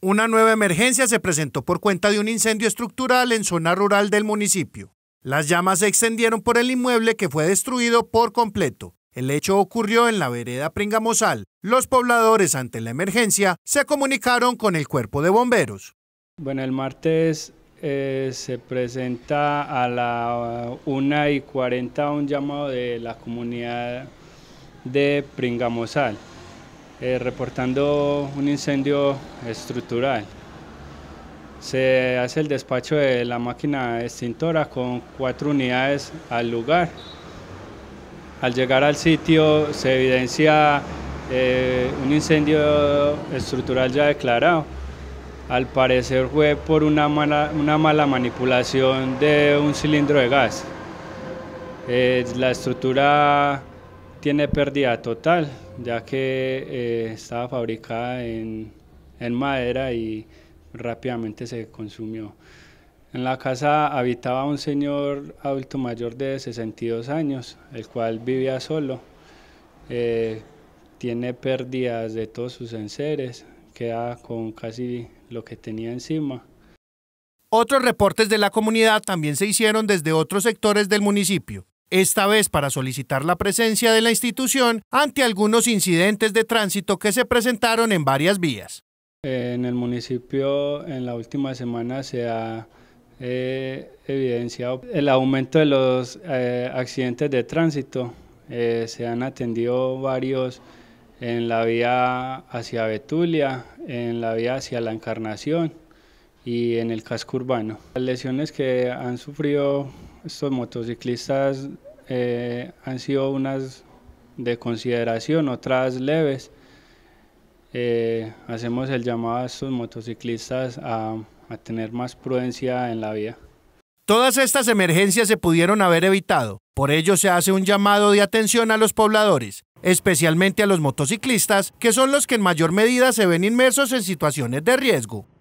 Una nueva emergencia se presentó por cuenta de un incendio estructural en zona rural del municipio. Las llamas se extendieron por el inmueble que fue destruido por completo. El hecho ocurrió en la vereda Pringamosal. Los pobladores ante la emergencia se comunicaron con el cuerpo de bomberos. Bueno, el martes eh, se presenta a la 1 uh, y 40 un llamado de la comunidad de Pringamosal eh, reportando un incendio estructural. Se hace el despacho de la máquina extintora con cuatro unidades al lugar. Al llegar al sitio se evidencia eh, un incendio estructural ya declarado. Al parecer fue por una mala, una mala manipulación de un cilindro de gas. Eh, la estructura tiene pérdida total, ya que eh, estaba fabricada en, madera y rápidamente se consumió. En la casa habitaba un señor adulto mayor de 62 años, el cual vivía solo. Eh, tiene pérdidas de todos sus enseres, queda con casi lo que tenía encima. Otros reportes de la comunidad también se hicieron desde otros sectores del municipio esta vez para solicitar la presencia de la institución ante algunos incidentes de tránsito que se presentaron en varias vías. En el municipio en la última semana se ha eh, evidenciado el aumento de los eh, accidentes de tránsito. Eh, se han atendido varios en la vía hacia Betulia, en la vía hacia la Encarnación y en el casco urbano. Las lesiones que han sufrido estos motociclistas eh, han sido unas de consideración, otras leves. Eh, hacemos el llamado a estos motociclistas a tener más prudencia en la vía. Todas estas emergencias se pudieron haber evitado. Por ello se hace un llamado de atención a los pobladores, especialmente a los motociclistas, que son los que en mayor medida se ven inmersos en situaciones de riesgo.